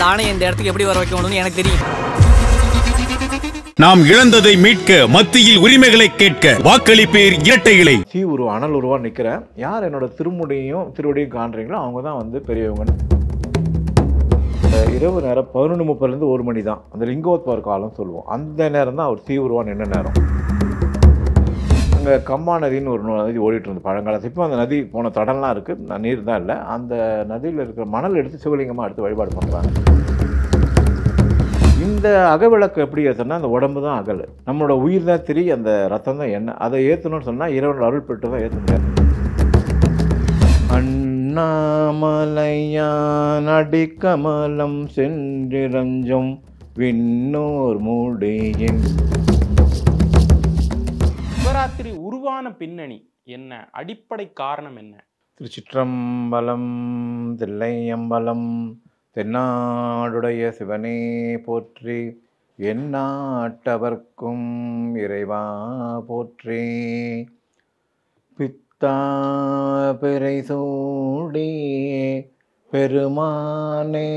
அந்த ஆணையை இந்த இடத்துக்கு எப்படி வர வைக்கணும்னு எனக்கு தெரியும் நாம் இழந்ததை மீட்க மத்தியில் உரிமைகளை கேட்க வாக்களிப்பேர் இரட்டை இலை சி உருவா அனல் உருவா நிக்கிறேன் யார் என்னோட திருமுடியும் திருவடியும் காண்றீங்களோ அவங்க தான் வந்து பெரியவங்க இரவு நேரம் பதினொன்று முப்பதுலேருந்து ஒரு மணி தான் அந்த லிங்கோத்பவர் காலம் சொல்லுவோம் அந்த நேரம் தான் அவர் தீவிரவான் என்ன நேரம் அந்த கம்மா நதின்னு ஒரு நதி ஓடிட்டு இருந்தது பழங்காலத்து இப்போ அந்த நதி போன தடம்லாம் இருக்குது நீர் தான் இல்லை அந்த நதியில் இருக்கிற மணல் எடுத்து சிவலிங்கமாக எடுத்து வழிபாடு பண்ணுறாங்க இந்த அகவிளக்கு எப்படி ஏற்றனா அந்த உடம்பு தான் அகல் நம்மளோட உயிர் தான் திரி அந்த ரத்தம் தான் என்ன அதை ஏற்றணும்னு சொன்னால் இரவு அருள் பெற்று தான் ஏற்ற முடியாது கமலம் அடிக்கமலம் சென்றிரஞ்சும் விண்ணோர் மூடியின் நவராத்திரி உருவான பின்னணி என்ன அடிப்படை காரணம் என்ன திருச்சிற்றம்பலம் தில்லையம்பலம் தென்னாடுடைய சிவனே போற்றி என்னாட்டவர்க்கும் இறைவா போற்றி பித்தா பிறை சூடி பெருமானே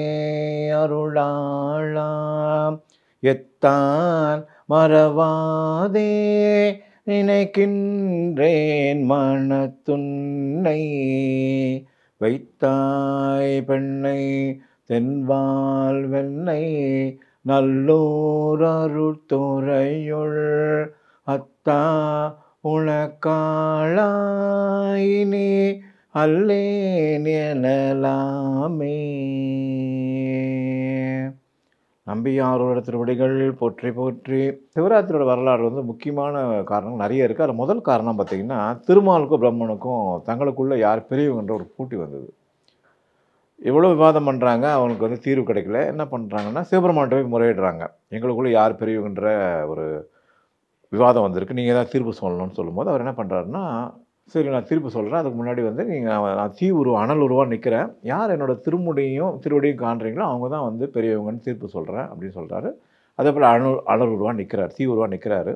அருளாளாம் எத்தான் மறவாதே நினைக்கின்றேன் மனத்துன்னை வைத்தாய் பெண்ணை தென்வால் வெண்ணை நல்லோர் அருட்துறையுள் அத்தா உனக்காளாயினே அல்லேன் எனலாமே நம்பியாரோட திருவடிகள் போற்றி போற்றி சிவராத்திரியோட வரலாறு வந்து முக்கியமான காரணம் நிறைய இருக்குது அதில் முதல் காரணம் பார்த்திங்கன்னா திருமாலுக்கும் பிரம்மனுக்கும் தங்களுக்குள்ளே யார் பெரியவங்கன்ற ஒரு போட்டி வந்தது எவ்வளோ விவாதம் பண்ணுறாங்க அவங்களுக்கு வந்து தீர்வு கிடைக்கல என்ன பண்ணுறாங்கன்னா சிவபெருமான்கிட்ட போய் முறையிடுறாங்க எங்களுக்குள்ளே யார் பெரியவங்கன்ற ஒரு விவாதம் வந்திருக்கு நீங்கள் தான் தீர்ப்பு சொல்லணும்னு சொல்லும்போது அவர் என்ன பண்ணுறாருன்னா சரி நான் திருப்பி சொல்கிறேன் அதுக்கு முன்னாடி வந்து நீங்கள் நான் தீ உருவ அனல் உருவாக நிற்கிறேன் யார் என்னோடய திருமுடியும் திருவடியும் காண்றீங்களோ அவங்க தான் வந்து பெரியவங்கன்னு தீர்ப்பு சொல்கிறேன் அப்படின்னு சொல்கிறாரு அதே போல் அனல் அனல் உருவாக நிற்கிறார் தீ உருவாக நிற்கிறாரு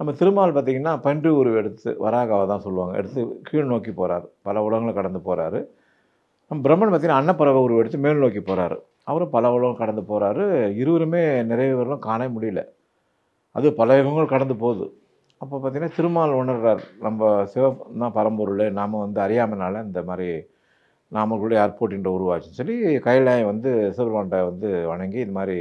நம்ம திருமால் பார்த்திங்கன்னா பன்றி உருவ எடுத்து வராகாவை தான் சொல்லுவாங்க எடுத்து கீழ் நோக்கி போகிறார் பல உலகங்களை கடந்து போகிறாரு நம்ம பிரம்மன் பார்த்திங்கன்னா அன்னப்பறவை உருவ எடுத்து மேல் நோக்கி போகிறாரு அவரும் பல உலகம் கடந்து போகிறாரு இருவருமே நிறைய பேரும் காண முடியல அது பல யுகங்கள் கடந்து போகுது அப்போ பார்த்தீங்கன்னா திருமால் உணர்றார் நம்ம சிவம் தான் பரம்பொருள் நாம் வந்து அறியாமனால இந்த மாதிரி நாமக்குள்ளே ஏர்போர்ட்டின்ற உருவாச்சுன்னு சொல்லி கைலாயம் வந்து சிவபெருமான்கிட்ட வந்து வணங்கி இது மாதிரி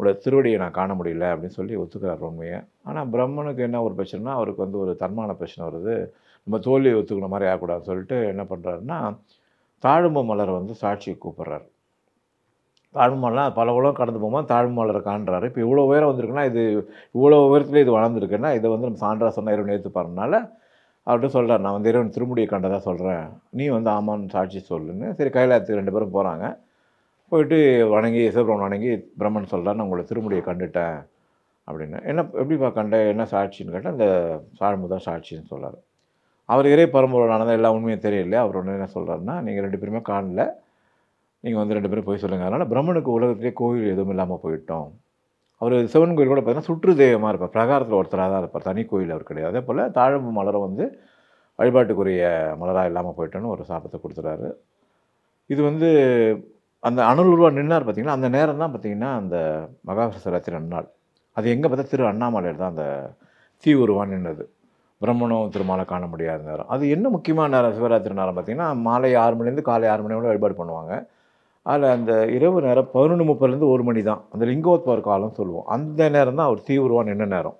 உள்ள திருவடியை நான் காண முடியல அப்படின்னு சொல்லி ஒத்துக்கிறார் உண்மையை ஆனால் பிரம்மனுக்கு என்ன ஒரு பிரச்சனைனா அவருக்கு வந்து ஒரு தன்மான பிரச்சனை வருது நம்ம தோல்வியை ஒத்துக்கணும் மாதிரி ஆகக்கூடாதுன்னு சொல்லிட்டு என்ன பண்ணுறாருன்னா தாழும்பு மலர் வந்து சாட்சியை கூப்பிட்றாரு தாழ்மலாம் பல உலகம் கடந்து போகும்போது தாழ்மலரை காண்றாரு இப்போ இவ்வளோ உயரம் வந்திருக்குன்னா இது இவ்வளோ உயரத்தில் இது வளர்ந்துருக்குன்னா இதை வந்து நம்ம சான்றா சொன்ன இரவு ஏற்று பாருனால அவர்கிட்ட சொல்கிறார் நான் வந்து இறைவன் திருமுடியை கண்டதாக சொல்கிறேன் நீ வந்து ஆமான்னு சாட்சி சொல்லுன்னு சரி கைலாயத்துக்கு ரெண்டு பேரும் போகிறாங்க போயிட்டு வணங்கி சிவபிரமன் வணங்கி பிரம்மன் சொல்கிறார் நான் உங்களை திருமுடியை கண்டுட்டேன் அப்படின்னு என்ன எப்படிப்பா கண்ட என்ன சாட்சின்னு கேட்டால் இந்த சாழ்மு தான் சாட்சின்னு சொல்கிறார் அவர் இறை பரம்பரையானதான் எல்லா உண்மையும் தெரியல அவர் ஒன்று என்ன சொல்கிறாருன்னா நீங்கள் ரெண்டு பேருமே காணலை நீங்கள் வந்து ரெண்டு பேரும் போய் சொல்லுங்கள் அதனால் பிரம்மனுக்கு உலகத்திலே கோவில் எதுவும் இல்லாமல் போயிட்டோம் அவர் சிவன் கோயில் கூட பார்த்தீங்கன்னா சுற்று தெய்வமாக இருப்பார் பிரகாரத்தில் ஒருத்தராக தான் இருப்பார் தனி கோயில் அவர் கிடையாது அதே போல் தாழம்பு மலரை வந்து வழிபாட்டுக்குரிய மலராக இல்லாமல் போயிட்டோன்னு ஒரு சாபத்தை கொடுத்துறாரு இது வந்து அந்த அணுருவா நின்னார் பார்த்திங்கன்னா அந்த நேரம் தான் பார்த்தீங்கன்னா அந்த மகாசிவராத்திரி அந்நாள் அது எங்கே பார்த்தா திரு அண்ணாமலையில் தான் அந்த தீ உருவாக நின்றது பிரம்மணம் திருமாலை காண முடியாத நேரம் அது என்ன முக்கியமான நேரம் சிவராத்திரி நேரம் பார்த்திங்கன்னா மாலை ஆறு மணிலேருந்து காலை ஆறு மணி வரை வழிபாடு பண்ணுவாங்க அதில் அந்த இரவு நேரம் பதினொன்று முப்பதுலேருந்து ஒரு மணி தான் அந்த லிங்கோத்பவர் காலம்னு சொல்லுவோம் அந்த நேரம் தான் அவர் தீவிரவான் என்ன நேரம்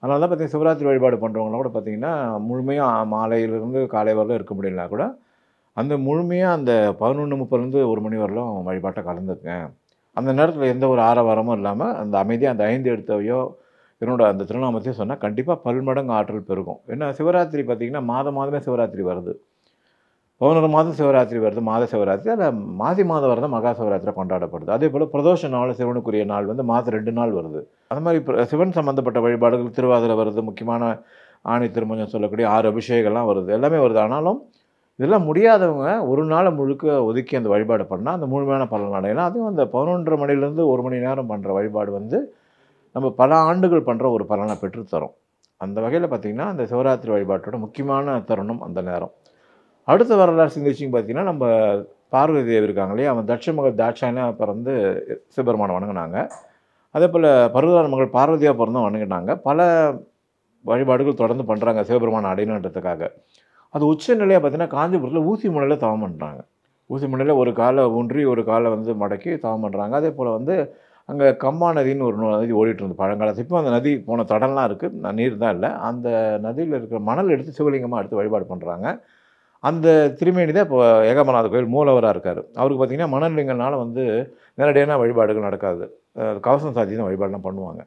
அதனால தான் பார்த்தீங்கன்னா சிவராத்திரி வழிபாடு பண்ணுறவங்களாம் கூட பார்த்திங்கன்னா முழுமையாக மாலையிலேருந்து காலை வரலாம் இருக்க முடியலனா கூட அந்த முழுமையாக அந்த பதினொன்று முப்பதுலேருந்து ஒரு மணி வரலும் வழிபாட்டை கலந்துருக்கேன் அந்த நேரத்தில் எந்த ஒரு ஆரவாரமும் இல்லாமல் அந்த அமைதியாக அந்த ஐந்து எடுத்தவையோ என்னோட அந்த திருநாமத்தையும் சொன்னால் கண்டிப்பாக பல்மடங்கு ஆற்றல் பெருகும் ஏன்னா சிவராத்திரி பார்த்திங்கன்னா மாதம் மாதமே சிவராத்திரி வருது பதினோரு மாதம் சிவராத்திரி வருது மாத சிவராத்திரி அதில் மாசி மாதம் வரது மகா சிவராத்திரி கொண்டாடப்படுது அதே போல் பிரதோஷ நாள் சிவனுக்குரிய நாள் வந்து மாதம் ரெண்டு நாள் வருது அது மாதிரி சிவன் சம்மந்தப்பட்ட வழிபாடுகள் திருவாதிரை வருது முக்கியமான ஆணி திருமஞ்சம் சொல்லக்கூடிய ஆறு அபிஷேகம்லாம் வருது எல்லாமே வருது ஆனாலும் இதெல்லாம் முடியாதவங்க ஒரு நாளை முழுக்க ஒதுக்கி அந்த வழிபாடு பண்ணால் அந்த முழுமையான பலன் அடையலாம் அதுவும் அந்த பதினொன்றரை மணிலேருந்து ஒரு மணி நேரம் பண்ணுற வழிபாடு வந்து நம்ம பல ஆண்டுகள் பண்ணுற ஒரு பலனை பெற்றுத்தரும் அந்த வகையில் பார்த்திங்கன்னா அந்த சிவராத்திரி வழிபாட்டோட முக்கியமான தருணம் அந்த நேரம் அடுத்த வரலாறு சிந்திச்சிங்க பார்த்தீங்கன்னா நம்ம பார்வதி தேவி இருக்காங்க இல்லையா அவன் தட்ச மகள் தாட்சாயனாக பிறந்து சிவபெருமானை வணங்கினாங்க அதே போல் பருவதான மகள் பார்வதியாக பிறந்தும் வணங்கினாங்க பல வழிபாடுகள் தொடர்ந்து பண்ணுறாங்க சிவபெருமானை அடையணுன்றதுக்காக அது உச்ச நிலையாக பார்த்தீங்கன்னா காஞ்சிபுரத்தில் ஊசி முனையில் தவம் பண்ணுறாங்க ஊசி முனையில் ஒரு காலை ஒன்றி ஒரு காலை வந்து மடக்கி தவம் பண்ணுறாங்க அதே போல் வந்து அங்கே கம்மா நதின்னு ஒரு நதி ஓடிட்டு இருந்தது பழங்காலத்து இப்போ அந்த நதி போன தடம்லாம் இருக்குது நீர் தான் இல்லை அந்த நதியில் இருக்கிற மணல் எடுத்து சிவலிங்கமாக எடுத்து வழிபாடு பண்ணுறாங்க அந்த திருமேனி தான் இப்போ ஏகமநாத கோயில் மூலவராக இருக்கார் அவருக்கு பார்த்திங்கன்னா மனநிலைங்கள்னால வந்து நேரடியான வழிபாடுகள் நடக்காது கவசம் சாதி தான் வழிபாடுலாம் பண்ணுவாங்க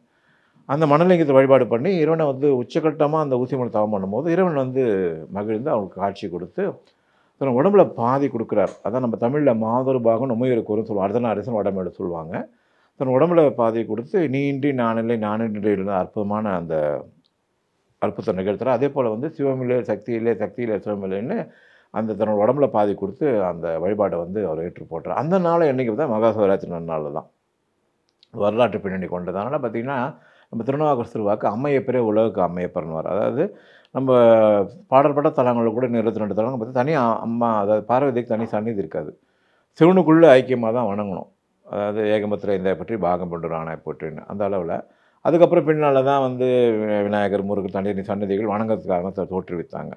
அந்த மனலிங்கத்தை வழிபாடு பண்ணி இறைவனை வந்து உச்சக்கட்டமாக அந்த ஊசி மலை தவம் பண்ணும்போது இறைவன் வந்து மகிழ்ந்து அவங்களுக்கு காட்சி கொடுத்து தன் உடம்புல பாதி கொடுக்குறார் அதான் நம்ம தமிழில் மாதொரு பாகம் நொம்மையூருக்குன்னு சொல்லுவோம் அர்த்தன அரசன் உடம்பு எடுத்து சொல்லுவாங்க தன் உடம்புல பாதி கொடுத்து நீண்டி நானில்லை நானின்றி அற்புதமான அந்த அற்புதம் நிகழ்த்துறார் அதே போல் வந்து சிவமில்லை சக்தி இல்லை சக்தி இல்லை சிவமில்லைன்னு அந்த தன்னோட உடம்புல பாதி கொடுத்து அந்த வழிபாட்டை வந்து அவர் ஏற்று போட்டார் அந்த நாளை என்றைக்கு தான் மகாசிவராத்திரி நாள் தான் வரலாற்று பின்னணி கொண்டது அதனால் பார்த்திங்கன்னா நம்ம திருநாவுக்கர் திருவாக்கு அம்மையப்பரே உலகுக்கு அம்மையப்பர்னுவார் அதாவது நம்ம பாடல்பட்ட தலங்களில் கூட நிறுத்தி ரெண்டு தலங்கள் பார்த்து தனியாக அம்மா அதாவது பார்வதிக்கு தனி சன்னிதி இருக்காது சிவனுக்குள்ளே ஐக்கியமாக தான் வணங்கணும் அதாவது ஏகமத்திர இந்த பற்றி பாகம் பண்ணுறானே போட்டுன்னு அந்த அளவில் அதுக்கப்புறம் பின்னால் தான் வந்து விநாயகர் முருகர் தண்ணீர் சன்னதிகள் வணங்கத்துக்காக தோற்றுவித்தாங்க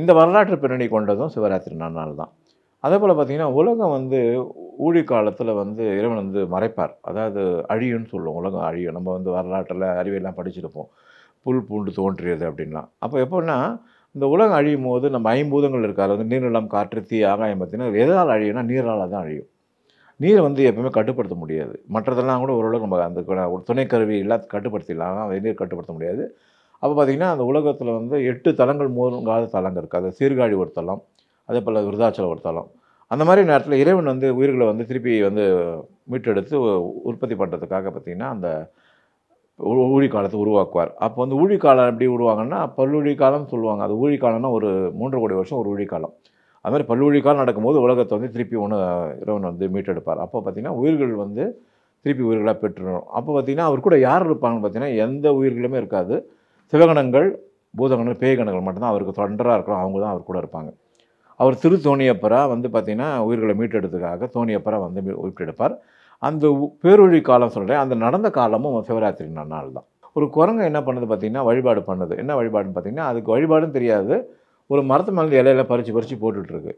இந்த வரலாற்று பின்னணி கொண்டதும் சிவராத்திரி நாள் தான் அதே போல் பார்த்திங்கன்னா உலகம் வந்து ஊழி காலத்தில் வந்து இறைவன் வந்து மறைப்பார் அதாவது அழியும்னு சொல்லுவோம் உலகம் அழியும் நம்ம வந்து வரலாற்றில் அறிவியெல்லாம் படிச்சிருப்போம் புல் பூண்டு தோன்றியது அப்படின்லாம் அப்போ எப்படின்னா இந்த உலகம் அழியும் போது நம்ம ஐம்பூதங்கள் இருக்காது வந்து நீர்நிலம் காற்று தீ ஆகாயம் பார்த்திங்கன்னா எதால் அழியும்னா நீரால் தான் அழியும் நீரை வந்து எப்பவுமே கட்டுப்படுத்த முடியாது மற்றதெல்லாம் கூட ஓரளவுக்கு நம்ம அந்த துணை கருவி எல்லாத்தையும் கட்டுப்படுத்திடலாம் அதை நீர் கட்டுப்படுத்த முடியாது அப்போ பார்த்திங்கன்னா அந்த உலகத்தில் வந்து எட்டு தலங்கள் மூலங்காத தலங்கள் இருக்குது அது சீர்காழி ஒரு தலம் அதே போல் விருதாச்சலம் ஒரு தலம் அந்த மாதிரி நேரத்தில் இறைவன் வந்து உயிர்களை வந்து திருப்பி வந்து மீட்டெடுத்து உற்பத்தி பண்ணுறதுக்காக பார்த்திங்கன்னா அந்த ஊழிக்காலத்தை காலத்தை உருவாக்குவார் அப்போ வந்து ஊழிக்காலம் காலம் எப்படி உருவாங்கன்னா பல்லுழி காலம்னு சொல்லுவாங்க அது ஊழிக்காலம்னா காலம்னா ஒரு மூன்று கோடி வருஷம் ஒரு ஊழிக்காலம் காலம் அது மாதிரி பல்லுழிக்கால் நடக்கும்போது உலகத்தை வந்து திருப்பி ஒன்று இறைவன் வந்து மீட்டெடுப்பார் அப்போ பார்த்திங்கன்னா உயிர்கள் வந்து திருப்பி உயிர்களாக பெற்றுடும் அப்போ பார்த்திங்கன்னா அவர் கூட யார் இருப்பாங்கன்னு பார்த்திங்கன்னா எந்த உயிர்களுமே இருக்காது சிவகணங்கள் பூதகணங்கள் பேய்கணங்கள் மட்டும்தான் அவருக்கு தொண்டராக இருக்கிறோம் அவங்க தான் அவர் கூட இருப்பாங்க அவர் திரு தோணியப்பரா வந்து பார்த்திங்கன்னா உயிர்களை மீட்டெடுத்துக்காக தோணியப்பரா வந்து மீட்டெடுப்பார் அந்த பேரொழி காலம் சொல்கிறேன் அந்த நடந்த காலமும் சிவராத்திரி நாள் தான் ஒரு குரங்கு என்ன பண்ணுது பார்த்திங்கன்னா வழிபாடு பண்ணுது என்ன வழிபாடுன்னு பார்த்திங்கன்னா அதுக்கு வழிபாடும் தெரியாது ஒரு மரத்து மலை இலையில பறித்து பறித்து போட்டுட்ருக்கு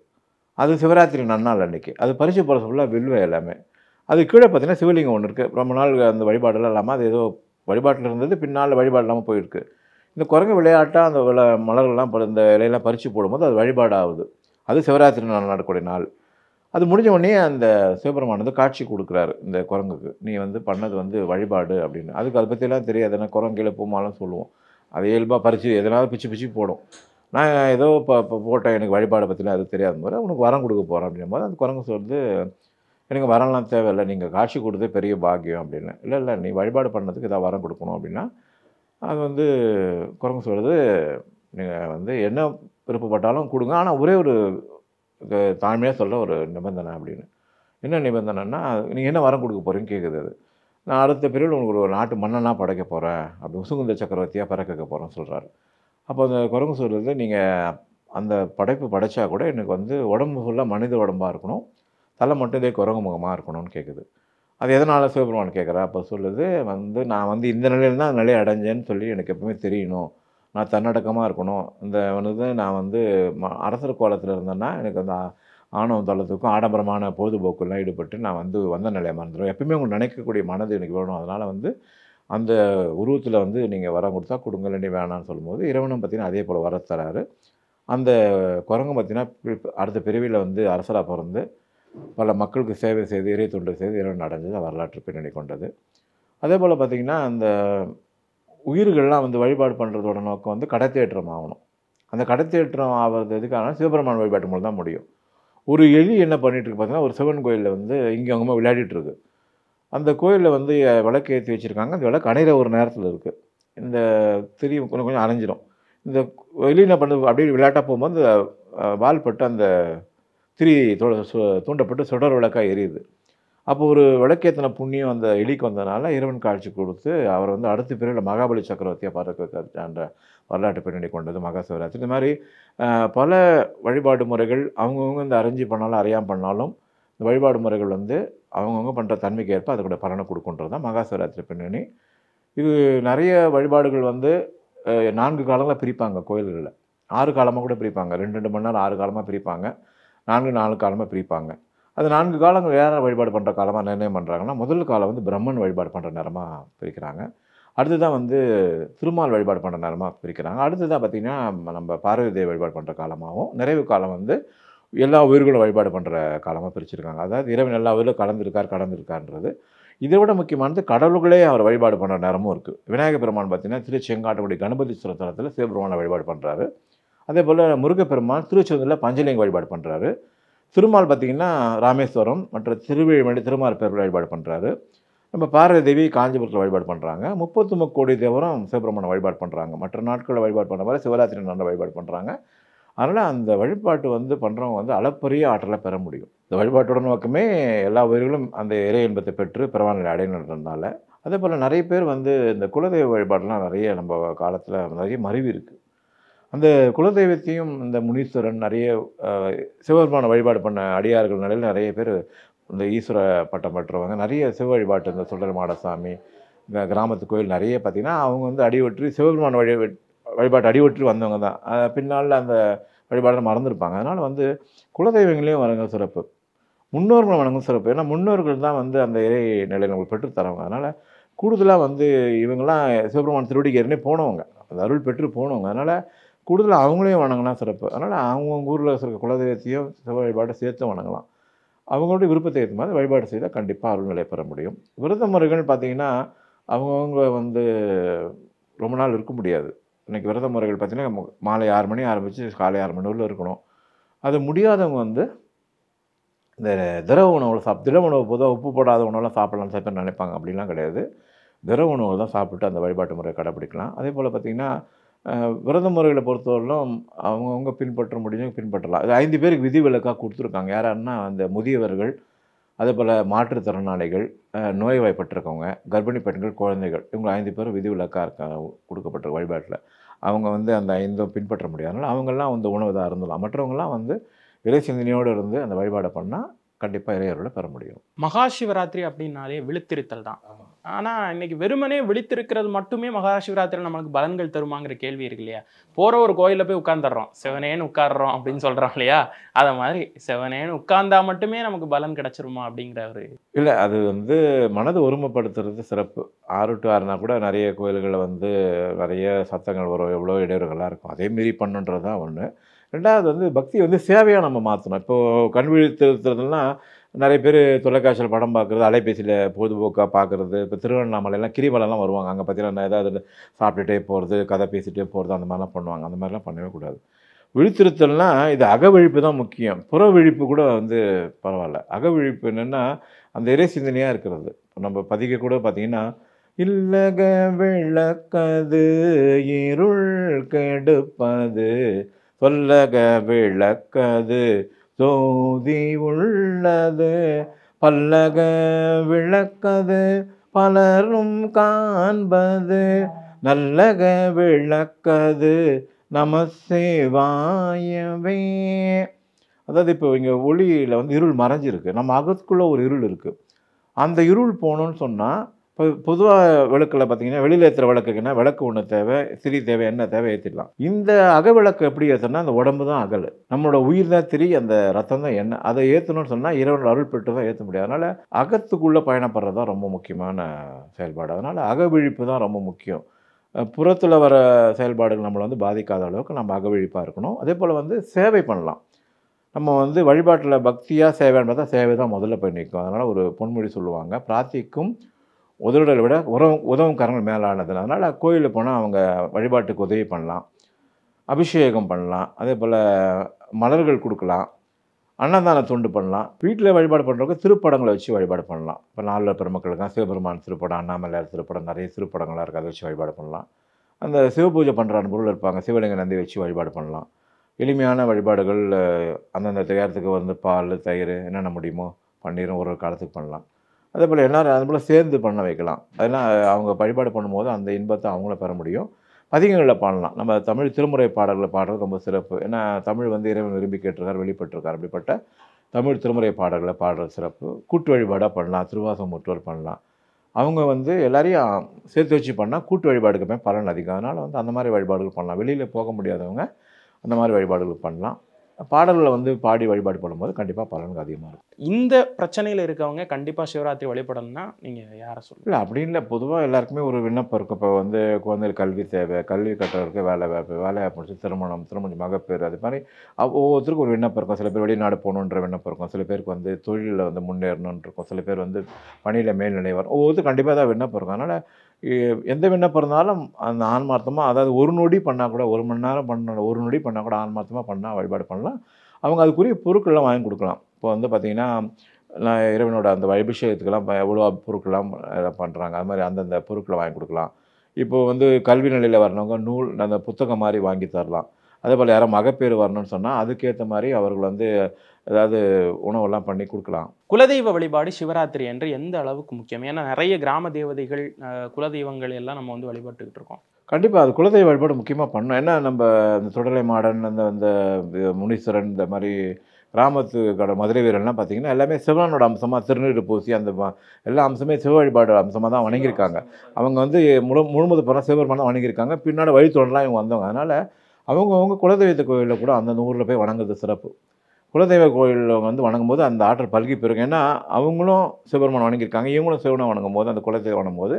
அது சிவராத்திரி நன்னாள் அன்றைக்கி அது பறித்து போகிற ஃபுல்லாக வில்வ எல்லாமே அது கீழே பார்த்தீங்கன்னா சிவலிங்கம் ஒன்று இருக்குது ரொம்ப நாள் அந்த வழிபாடெல்லாம் இல்லாமல் அது ஏதோ வழிபாட்டில் இருந்தது பின்னால் வழிபாடு இல்லாமல் போயிருக்கு இந்த குரங்கு விளையாட்டாக அந்த விளை மலர்கள்லாம் இந்த இலையெல்லாம் பறித்து போடும்போது அது வழிபாடாகுது அது சிவராத்திரி நாள் நடக்கூடிய நாள் அது முடிஞ்ச உடனே அந்த சிவபெருமான் வந்து காட்சி கொடுக்குறாரு இந்த குரங்குக்கு நீ வந்து பண்ணது வந்து வழிபாடு அப்படின்னு அதுக்கு அதை பற்றிலாம் தெரியாது ஏன்னா குரங்கு கீழே போமாலாம் சொல்லுவோம் அது இயல்பாக பறித்து எதனால் பிச்சு பிச்சு போடும் நான் ஏதோ இப்போ இப்போ போட்டேன் எனக்கு வழிபாடை பற்றிலாம் அது தெரியாத போது உனக்கு வரம் கொடுக்க போகிறேன் அப்படின்னும் போது அந்த குரங்கு சொல்லுது எனக்கு வரம்லாம் தேவையில்லை நீங்கள் காட்சி கொடுத்தே பெரிய பாக்கியம் அப்படின்னு இல்லை இல்லை நீ வழிபாடு பண்ணதுக்கு ஏதாவது வரம் கொடுக்கணும் அப்படின்னா அது வந்து குரங்கு சொல்கிறது நீங்கள் வந்து என்ன விருப்பப்பட்டாலும் கொடுங்க ஆனால் ஒரே ஒரு தாழ்மையாக சொல்ல ஒரு நிபந்தனை அப்படின்னு என்ன நிபந்தனைன்னா நீங்கள் என்ன வரம் கொடுக்க போகிறீங்கன்னு கேட்குது அது நான் அடுத்த பிரிவில் உங்களுக்கு ஒரு நாட்டு மன்னனாக படைக்க போகிறேன் அப்படி உசுகுந்த சக்கரவர்த்தியாக பறக்க போகிறேன்னு சொல்கிறாரு அப்போ அந்த குரங்கு சொல்கிறது நீங்கள் அந்த படைப்பு படைத்தா கூட எனக்கு வந்து உடம்பு ஃபுல்லாக மனித உடம்பாக இருக்கணும் தலை மட்டும் இதே குரங்கு முகமாக இருக்கணும்னு கேட்குது அது எதனால் சிவபெருமான் கேட்குறா அப்போ சொல்லுது வந்து நான் வந்து இந்த நிலையில் தான் நிலையை அடைஞ்சேன்னு சொல்லி எனக்கு எப்பவுமே தெரியணும் நான் தன்னடக்கமாக இருக்கணும் இந்த வந்து நான் வந்து அரசர் கோலத்தில் இருந்தேன்னா எனக்கு அந்த ஆணவம் தளத்துக்கும் ஆடம்பரமான பொழுதுபோக்குலாம் ஈடுபட்டு நான் வந்து வந்த நிலையை இருந்துடும் எப்பவுமே உங்களுக்கு நினைக்கக்கூடிய மனது எனக்கு வேணும் அதனால் வந்து அந்த உருவத்தில் வந்து நீங்கள் வரம் கொடுத்தா கொடுங்க இல்லாட்டி வேணான்னு சொல்லும்போது இறைவனும் பார்த்தீங்கன்னா அதே போல் வர தராரு அந்த குரங்கு பார்த்திங்கன்னா அடுத்த பிரிவில் வந்து அரசராக பிறந்து பல மக்களுக்கு சேவை செய்து இறை தொண்டு செய்து இறைவன் அடைஞ்சது வரலாற்று பின்னணி கொண்டது அதே போல் பார்த்திங்கன்னா அந்த உயிர்கள்லாம் வந்து வழிபாடு பண்ணுறதோட நோக்கம் வந்து கடத்தேற்றம் ஆகணும் அந்த கடத்தேற்றம் ஆகிறது எதுக்கான சிவபெருமான் வழிபாட்டு மூலம் தான் முடியும் ஒரு எலி என்ன பண்ணிகிட்டு இருக்கு பார்த்தீங்கன்னா ஒரு சிவன் கோயிலில் வந்து இங்கே அங்கமாக விளையாடிட்டுருக்கு அந்த கோயிலில் வந்து விளக்கு ஏற்றி வச்சுருக்காங்க அந்த விளக்கு அணையிற ஒரு நேரத்தில் இருக்குது இந்த திரி கொஞ்சம் கொஞ்சம் அணைஞ்சிடும் இந்த வெளியில் பண்ண அப்படியே விளையாட்டாக போகும்போது அந்த வால் பட்டு அந்த திரி தூண்டப்பட்டு சுடர் விளக்காக எரியுது அப்போ ஒரு விளக்கேற்றின புண்ணியம் அந்த எலிக்கு வந்ததுனால இறைவன் காட்சி கொடுத்து அவர் வந்து அடுத்த பிறகு மகாபலி சக்கரவர்த்தியாக பார்க்கற வரலாற்று பின்னணி கொண்டது மகா சிவராத்திரி இந்த மாதிரி பல வழிபாடு முறைகள் அவங்கவுங்க இந்த அறிஞ்சு பண்ணாலும் அறியாமல் பண்ணாலும் இந்த வழிபாடு முறைகள் வந்து அவங்கவுங்க பண்ணுற தன்மைக்கு ஏற்ப அதுக்கூட பலனை கொடுக்குன்றது தான் மகா பின்னணி இது நிறைய வழிபாடுகள் வந்து நான்கு காலங்களாக பிரிப்பாங்க கோயில்களில் ஆறு காலமாக கூட பிரிப்பாங்க ரெண்டு ரெண்டு மணி நேரம் ஆறு காலமாக பிரிப்பாங்க நான்கு நாலு காலமாக பிரிப்பாங்க அது நான்கு காலங்கள் வேறு வழிபாடு பண்ணுற காலமாக நிர்ணயம் பண்ணுறாங்கன்னா முதல் காலம் வந்து பிரம்மன் வழிபாடு பண்ணுற நேரமாக பிரிக்கிறாங்க அடுத்து தான் வந்து திருமால் வழிபாடு பண்ணுற நேரமாக பிரிக்கிறாங்க அடுத்து தான் பார்த்திங்கன்னா நம்ம பார்வதி தேவி வழிபாடு பண்ணுற காலமாகவும் நிறைவு காலம் வந்து எல்லா உயிர்களும் வழிபாடு பண்ணுற காலமாக பிரிச்சிருக்காங்க அதாவது இறைவன் எல்லா உயிரிலும் கலந்துருக்கார் கலந்துருக்கார்ன்றது இதை விட முக்கியமானது கடவுள்களே அவர் வழிபாடு பண்ணுற நேரமும் இருக்குது விநாயக பெருமான் பார்த்தீங்கன்னா திருச்செங்காட்டுக்குடி கணபதி சுரத்தலத்தில் சிவபெருமானை வழிபாடு பண்ணுறாரு அதே போல் முருகப்பெருமான் திருச்செந்தூரில் பஞ்சலிங்க வழிபாடு பண்ணுறாரு திருமால் பார்த்திங்கன்னா ராமேஸ்வரம் மற்ற திருவேழிமணி திருமால் பேரில் வழிபாடு பண்ணுறாரு நம்ம பாரதி தேவி காஞ்சிபுரத்தில் வழிபாடு பண்ணுறாங்க முப்பத்து முக்கோடி தேவரும் சிவபெருமானை வழிபாடு பண்ணுறாங்க மற்ற நாட்களில் வழிபாடு பண்ணுற மாதிரி சிவராத்திரி நல்ல வழிபாடு பண்ணுறாங்க அதனால் அந்த வழிபாட்டு வந்து பண்ணுறவங்க வந்து அளப்பரிய ஆற்றலை பெற முடியும் இந்த வழிபாட்டோட நோக்கமே எல்லா உயிர்களும் அந்த இறை இன்பத்தை பெற்று பிறவானிலை அடையணுன்றதுனால அதே போல் நிறைய பேர் வந்து இந்த குலதெய்வ வழிபாடெலாம் நிறைய நம்ம காலத்தில் நிறைய மறைவு இருக்குது அந்த குலதெய்வத்தையும் இந்த முனீஸ்வரன் நிறைய சிவபெருமான வழிபாடு பண்ண அடியார்கள் நிலையில் நிறைய பேர் இந்த ஈஸ்வர பட்டம் பெற்றவங்க நிறைய சிவ வழிபாட்டு இந்த சுடர் மாடசாமி கிராமத்து கோயில் நிறைய பார்த்திங்கன்னா அவங்க வந்து அடிவற்றி சிவபெருமான வழி வழிபாட்டு அடிபட்டு வந்தவங்க தான் பின்னால் அந்த வழிபாடு மறந்துருப்பாங்க அதனால் வந்து குலதெய்வங்களையும் வணங்கும் சிறப்பு முன்னோர்கள் வணங்கும் சிறப்பு ஏன்னா முன்னோர்கள் தான் வந்து அந்த இறை நிலை நம்மளுக்கு பெற்றுத்தரவங்க அதனால் கூடுதலாக வந்து இவங்கெல்லாம் சிவபெருமான் திருவடிக்கேரனே போனவங்க அந்த அருள் பெற்று போனவங்க அதனால் கூடுதலாக அவங்களையும் வணங்கலாம் சிறப்பு அதனால் அவங்கவுங்க ஊரில் இருக்கிற குலதெய்வத்தையும் சிவ வழிபாட்டை சேர்த்து வணங்கலாம் அவங்களுடைய விருப்பத்தை ஏற்ற மாதிரி வழிபாடு செய்தால் கண்டிப்பாக அருள் நிலை பெற முடியும் விரத முறைகள்னு பார்த்திங்கன்னா அவங்கவுங்க வந்து ரொம்ப நாள் இருக்க முடியாது இன்றைக்கி விரத முறைகள் பார்த்திங்கன்னா மாலை ஆறு மணி ஆரம்பித்து காலை ஆறு மணி உள்ள இருக்கணும் அது முடியாதவங்க வந்து இந்த திரவ உணவு சாப் திரவ உணவு பொதுவாக உப்பு போடாத உணவுலாம் சாப்பிட்லாம் சில நினைப்பாங்க அப்படிலாம் கிடையாது திரவ உணவு தான் சாப்பிட்டு அந்த வழிபாட்டு முறையை கடைப்பிடிக்கலாம் அதே போல் பார்த்திங்கன்னா விரத முறைகளை பொறுத்தவரையிலும் அவங்கவுங்க பின்பற்ற முடிஞ்சவங்க பின்பற்றலாம் அது ஐந்து பேருக்கு விதி விலக்காக கொடுத்துருக்காங்க யாராருன்னா அந்த முதியவர்கள் அதே போல் மாற்றுத்திறனாளிகள் நோய்வாய்ப்பட்டிருக்கவங்க கர்ப்பிணி பெண்கள் குழந்தைகள் இவங்க ஐந்து பேரும் விதிவிலக்காக இருக்க கொடுக்கப்பட்ட வழிபாட்டில் அவங்க வந்து அந்த ஐந்தும் பின்பற்ற முடியாதனால அவங்கெல்லாம் வந்து உணவு தான் இருந்துடலாம் மற்றவங்களாம் வந்து இறை சிந்தனையோடு இருந்து அந்த வழிபாடை பண்ணால் கண்டிப்பாக இறையரோட பெற முடியும் மகா சிவராத்திரி அப்படின்னாலே விழுத்திருத்தல் தான் ஆனால் இன்னைக்கு வெறுமனே விழித்திருக்கிறது மட்டுமே மகா சிவராத்திரி நம்மளுக்கு பலன்கள் தருமாங்கிற கேள்வி இருக்கு இல்லையா போகிற ஒரு கோயிலில் போய் உட்காந்துடுறோம் செவனேன்னு உட்காடுறோம் அப்படின்னு சொல்கிறோம் இல்லையா அதை மாதிரி செவனேன்னு உட்கார்ந்தா மட்டுமே நமக்கு பலன் கிடச்சிருமா அப்படிங்கிற ஒரு இல்லை அது வந்து மனது ஒருமைப்படுத்துறது சிறப்பு ஆறு டு ஆறுனா கூட நிறைய கோயில்களை வந்து நிறைய சத்தங்கள் வரும் எவ்வளோ இடையூறுகளாக இருக்கும் அதே மீறி பண்ணுன்றது தான் ஒன்று ரெண்டாவது வந்து பக்தியை வந்து சேவையாக நம்ம மாற்றணும் இப்போது கண்விழித்திருத்துறதுனா நிறைய பேர் தொலைக்காட்சியில் படம் பார்க்குறது அலைபேசியில் பொழுதுபோக்காக பார்க்குறது இப்போ திருவண்ணாமலைலாம் கிரிவலம்லாம் வருவாங்க அங்கே பார்த்தீங்கன்னா ஏதாவது சாப்பிட்டுட்டே போகிறது கதை பேசிகிட்டே போகிறது அந்த மாதிரிலாம் பண்ணுவாங்க அந்த மாதிரிலாம் பண்ணவே கூடாது விழித்திருத்தல்னா இது அகவிழிப்பு தான் முக்கியம் புற விழிப்பு கூட வந்து பரவாயில்ல அகவிழிப்பு என்னென்னா அந்த இறை சிந்தனையாக இருக்கிறது நம்ம பதிக்க கூட பார்த்திங்கன்னா இல்லக விளக்கது இருள் கெடுப்பது சொல்லக விளக்கது ஜோதி உள்ளது பல்லக விளக்கது பலரும் காண்பது நல்லக விளக்கது சேவாயவே அதாவது இப்போ இங்கே ஒளியில் வந்து இருள் மறைஞ்சிருக்கு நம்ம அகத்துக்குள்ளே ஒரு இருள் இருக்குது அந்த இருள் போகணுன்னு சொன்னால் இப்போ பொதுவாக விளக்கில் பார்த்தீங்கன்னா வெளியில் ஏற்றுற விளக்குக்குன்னா விளக்கு ஒன்று தேவை திரி தேவை என்ன தேவை ஏற்றிடலாம் இந்த அகவிளக்கு எப்படி ஏற்றணும்னா அந்த உடம்பு தான் அகல் நம்மளோட உயிர் தான் திரி அந்த ரத்தம் தான் என்ன அதை ஏற்றணும்னு சொன்னால் இறைவனோட அருள் பெற்று தான் ஏற்ற முடியாது அதனால் அகத்துக்குள்ளே பயணப்படுறது தான் ரொம்ப முக்கியமான செயல்பாடு அதனால் அகவிழிப்பு தான் ரொம்ப முக்கியம் புறத்தில் வர செயல்பாடுகள் நம்மளை வந்து பாதிக்காத அளவுக்கு நம்ம அகவிழிப்பாக இருக்கணும் அதே போல் வந்து சேவை பண்ணலாம் நம்ம வந்து வழிபாட்டில் பக்தியாக சேவைன்னு பார்த்தா சேவை தான் முதல்ல போய் நிற்கும் அதனால் ஒரு பொன்மொழி சொல்லுவாங்க பிரார்த்திக்கும் உதவுடலை விட உறவு உதவும் கரங்கள் மேலானது அதனால் கோயிலில் போனால் அவங்க வழிபாட்டுக்கு உதவி பண்ணலாம் அபிஷேகம் பண்ணலாம் அதே போல் மலர்கள் கொடுக்கலாம் அன்னதான தொண்டு பண்ணலாம் வீட்டில் வழிபாடு பண்ணுறவங்க திருப்படங்களை வச்சு வழிபாடு பண்ணலாம் இப்போ நாலு பெருமக்களுக்கு சிவபெருமான் திருப்படம் அண்ணாமலையார் திருப்படம் நிறைய திருப்படங்களாக இருக்குது அதை வச்சு வழிபாடு பண்ணலாம் அந்த சிவபூஜை பண்ணுற பொருள் இருப்பாங்க சிவலிங்க நந்தி வச்சு வழிபாடு பண்ணலாம் எளிமையான வழிபாடுகள் அந்தந்த தயாரத்துக்கு வந்து பால் தயிர் என்னென்ன முடியுமோ பன்னீரும் ஒரு ஒரு காலத்துக்கு பண்ணலாம் அதே போல் எல்லோரும் அது போல் சேர்ந்து பண்ண வைக்கலாம் அதெல்லாம் அவங்க வழிபாடு பண்ணும்போது அந்த இன்பத்தை அவங்கள பெற முடியும் பதிகங்களில் பாடலாம் நம்ம தமிழ் திருமுறை பாடல்களை பாடுறது ரொம்ப சிறப்பு ஏன்னா தமிழ் வந்து இறைவன் விரும்பி கேட்டிருக்கார் வெளிப்பட்டிருக்கார் அப்படிப்பட்ட தமிழ் திருமுறை பாடல்களை பாடுறது சிறப்பு கூட்டு வழிபாடாக பண்ணலாம் திருவாசம் முற்றோர் பண்ணலாம் அவங்க வந்து எல்லாரையும் சேர்த்து வச்சு பண்ணால் கூட்டு வழிபாடுக்கு பலன் அதிகம் அதனால் வந்து அந்த மாதிரி வழிபாடுகள் பண்ணலாம் வெளியில் போக முடியாதவங்க அந்த மாதிரி வழிபாடுகள் பண்ணலாம் பாடல்களை வந்து பாடி வழிபாடு பண்ணும்போது கண்டிப்பாக பலனுக்கு அதிகமாக இருக்கும் இந்த பிரச்சனையில் இருக்கவங்க கண்டிப்பாக சிவராத்திரி வழிபடணும்னா நீங்கள் யாரை சொல்லுங்கள் இல்லை அப்படின்னு இல்லை பொதுவாக எல்லாருக்குமே ஒரு விண்ணப்பம் இருக்குது இப்போ வந்து குழந்தைகள் கல்வி தேவை கல்வி கட்டுறதுக்கு வேலை வாய்ப்பு வேலை முடிச்சு திருமணம் திருமணம் மகப்பேறு அது மாதிரி ஒவ்வொருத்தருக்கும் ஒரு விண்ணப்பம் இருக்கும் சில பேர் வெளிநாடு போகணுன்ற விண்ணப்பம் இருக்கும் சில பேருக்கு வந்து தொழிலில் வந்து முன்னேறணுன்ருக்கும் சில பேர் வந்து பணியில் மேல்நிலை வரும் ஒவ்வொருத்தரும் கண்டிப்பாக தான் விண்ணப்பம் இருக்கும் அதனால் எந்த விண்ணப்பம் இருந்தாலும் அந்த ஆன்மார்த்தமாக அதாவது ஒரு நொடி பண்ணால் கூட ஒரு மணி நேரம் பண்ண ஒரு நொடி பண்ணால் கூட ஆன்மார்த்தமாக பண்ணால் வழிபாடு பண்ணலாம் அவங்க அதுக்குரிய பொருட்கள்லாம் வாங்கி கொடுக்கலாம் இப்போ வந்து பார்த்திங்கன்னா நான் இறைவனோட அந்த அபிஷேகத்துக்கெல்லாம் எவ்வளோ பொருட்கள்லாம் பண்ணுறாங்க அது மாதிரி அந்தந்த பொருட்களை வாங்கி கொடுக்கலாம் இப்போது வந்து கல்வி நிலையில் வரணுங்க நூல் அந்த புத்தகம் மாதிரி வாங்கி தரலாம் அதே போல் யாரும் மகப்பேறு வரணும்னு சொன்னால் அதுக்கேற்ற மாதிரி அவர்கள் வந்து ஏதாவது உணவெல்லாம் பண்ணி கொடுக்கலாம் குலதெய்வ வழிபாடு சிவராத்திரி என்று எந்த அளவுக்கு முக்கியம் ஏன்னா நிறைய கிராம தேவதைகள் குலதெய்வங்கள் எல்லாம் நம்ம வந்து வழிபட்டுக்கிட்டு இருக்கோம் கண்டிப்பாக அது குலதெய்வ வழிபாடு முக்கியமாக பண்ணோம் ஏன்னா நம்ம அந்த தொடலை மாடன் அந்த அந்த முனீஸ்வரன் இந்த மாதிரி கிராமத்து கடை மதுரை வீரர்லாம் பார்த்திங்கன்னா எல்லாமே சிவனோட அம்சமாக திருநீர் பூசி அந்த எல்லா அம்சமே சிவ வழிபாடு அம்சமாக தான் வணங்கியிருக்காங்க அவங்க வந்து முழு முழுமது பிறகு சிவர் தான் வணங்கியிருக்காங்க பின்னாடி வழித்தொடலாம் இவங்க வந்தவங்க அதனால் அவங்கவுங்க குலதெய்வ கோயிலில் கூட அந்தந்த ஊரில் போய் வணங்குறது சிறப்பு குலதெய்வ கோயிலில் வந்து வணங்கும் போது அந்த ஆற்றல் பல்கி போயிருக்கும் ஏன்னா அவங்களும் சிவபெருமான் வணங்கியிருக்காங்க இவங்களும் சிவனை வணங்கும் போது அந்த குலதெய்வம் வணங்கும் போது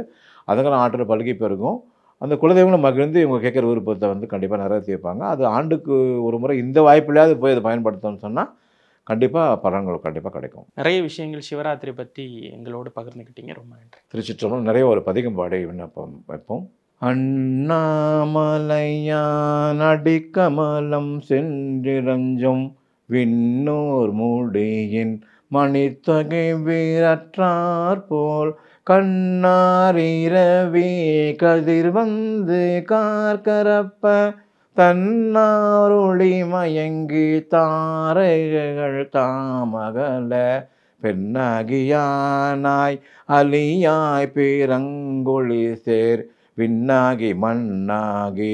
அதுங்களும் ஆற்றல் பல்கி போயிருக்கும் அந்த குலதெய்வங்களும் மகிழ்ந்து இவங்க கேட்குற விருப்பத்தை வந்து கண்டிப்பாக நிறைவேற்றி வைப்பாங்க அது ஆண்டுக்கு ஒரு முறை இந்த வாய்ப்பிலையாவது போய் அதை பயன்படுத்தணும்னு சொன்னால் கண்டிப்பாக பலன்கள் கண்டிப்பாக கிடைக்கும் நிறைய விஷயங்கள் சிவராத்திரி பற்றி எங்களோடு பகிர்ந்துக்கிட்டீங்க ரொம்ப நன்றி திருச்சிற்றம்பலம் நிறைய ஒரு பதிகம் பாடை விண்ணப்பம் வைப்போம் அண்ணாமலையான் அடிக்கமலம் சென்றிரஞ்சும் விண்ணோர் மூடியின் மணித்தொகை வீரற்றார் போல் கண்ணாரிரவே கதிர் வந்து கார்கரப்ப தன்னாருளி மயங்கி தாரைகள் தாமகல பெண்ணாகியானாய் அலியாய் பிறங்கொழி சேர் விண்ணாகி மண்ணாகி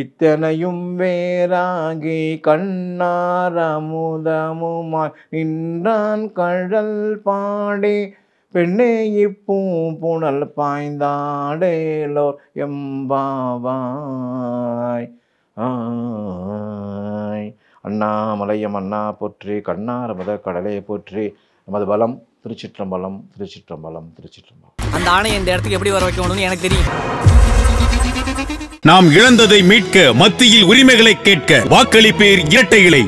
இத்தனையும் வேறாகி கண்ணாரமுதமுமாய் நின்றான் கழல் பாடி பெண்ணே இப்பூ புனல் பாய்ந்தாடேலோர் எம்பாவாய் ஆய் அண்ணாமலையம் அண்ணா போற்றி கண்ணாரமுத கடலையை போற்றி நமது பலம் திருச்சிற்றம்பலம் திருச்சிற்றம்பலம் திருச்சிற்றம்பலம் அந்த ஆணை இந்த இடத்துக்கு எப்படி வர வைக்கணும்னு எனக்கு தெரியும் நாம் இழந்ததை மீட்க மத்தியில் உரிமைகளை கேட்க வாக்களிப்பேர் இரட்டை இலை